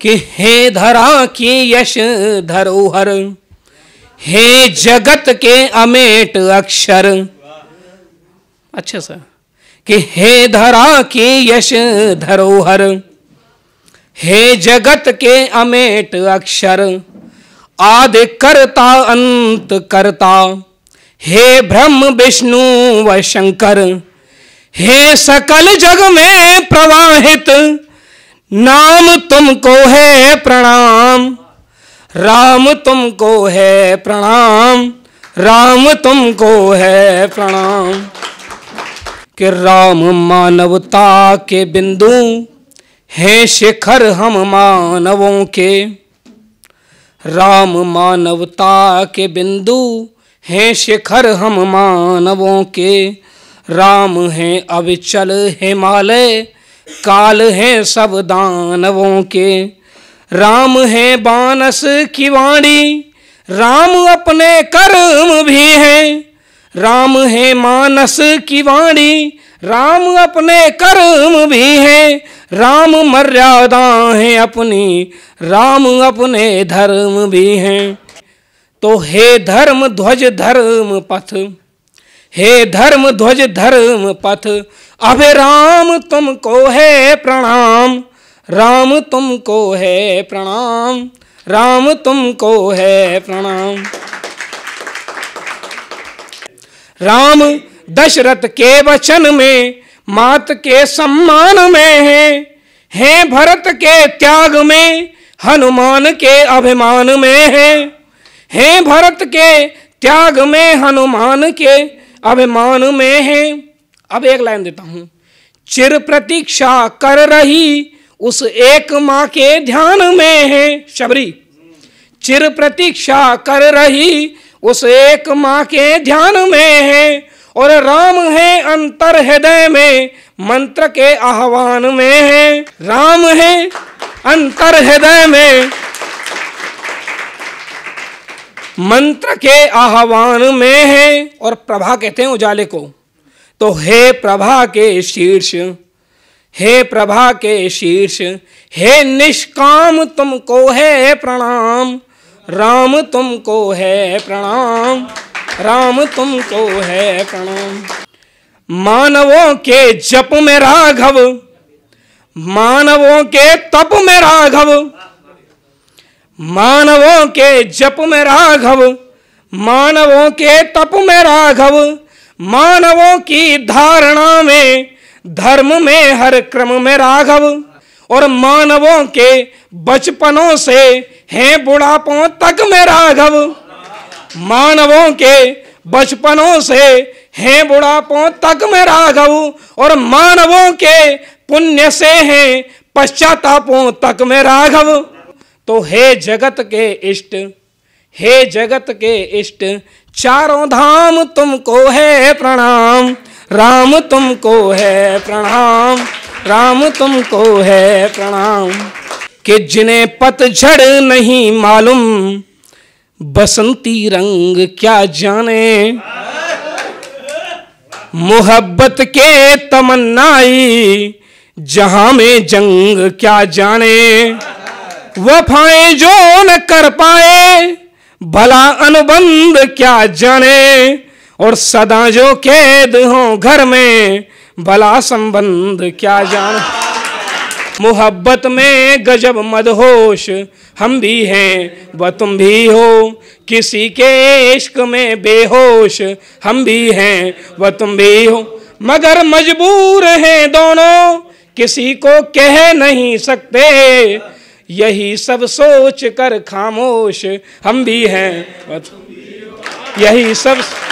कि हे धरा की यश धरोहर हे जगत के अमेट अक्षर अच्छा सर कि हे धरा की यश धरोहर हे जगत के अमेट अक्षर आदि करता अंत करता हे ब्रह्म विष्णु व शंकर हे सकल जग में प्रवाहित नाम तुमको है प्रणाम राम तुमको है प्रणाम राम तुमको है प्रणाम कि राम मानवता के बिंदु हैं शिखर हम मानवों के राम मानवता के बिंदु हैं शिखर हम मानवों के राम हैं अविचल हिमालय काल है सब दानवों के राम है बानस की वाणी राम अपने कर्म भी हैं राम है मानस की वाणी राम अपने कर्म भी हैं राम मर्यादा हैं अपनी राम अपने धर्म भी हैं तो हे धर्म ध्वज धर्म पथ हे धर्म ध्वज धर्म पथ अभे राम तुमको है प्रणाम राम तुमको है प्रणाम राम तुमको है प्रणाम राम दशरथ के वचन में मात के सम्मान में है हैं भरत के त्याग में हनुमान के अभिमान में है हैं भरत के त्याग में हनुमान के अभिमान में है अब एक लाइन देता हूं चिर प्रतीक्षा कर रही उस एक माँ के ध्यान में है शबरी चिर प्रतीक्षा कर रही उस एक माँ के ध्यान में है और राम है अंतर हृदय में मंत्र के आह्वान में है राम है अंतर हृदय में मंत्र के आह्वान में है और प्रभा कहते हैं उजाले को तो हे प्रभा के शीर्ष हे प्रभा के शीर्ष हे निष्काम तुमको है प्रणाम राम तुमको है प्रणाम राम तुमको है प्रणाम मानवों के जप में राघव मानवों के तप में राघव मानवों के जप में राघव मानवों के तप में राघव मानवों की धारणा में धर्म में हर क्रम में राघव और मानवों के बचपनों से हैं बुढ़ापों तक में राघव मानवों के बचपनों से हैं बुढ़ापों तक में राघव और मानवों के पुण्य से हैं पश्चातापों तक में राघव तो हे जगत के इष्ट हे जगत के इष्ट चारों धाम तुमको है प्रणाम राम तुमको है प्रणाम राम तुमको है प्रणाम कि जिन्हें पतझड़ नहीं मालूम बसंती रंग क्या जाने मोहब्बत के तमन्नाई जहां में जंग क्या जाने वफाए जो न कर पाए भला अनुबंध क्या जाने और सदा जो कैद हो घर में भला संबंध क्या जाने मोहब्बत में गजब मदहोश हम भी हैं व तुम भी हो किसी के इश्क में बेहोश हम भी हैं व तुम भी हो मगर मजबूर हैं दोनों किसी को कह नहीं सकते यही सब सोच कर खामोश हम भी हैं यही सब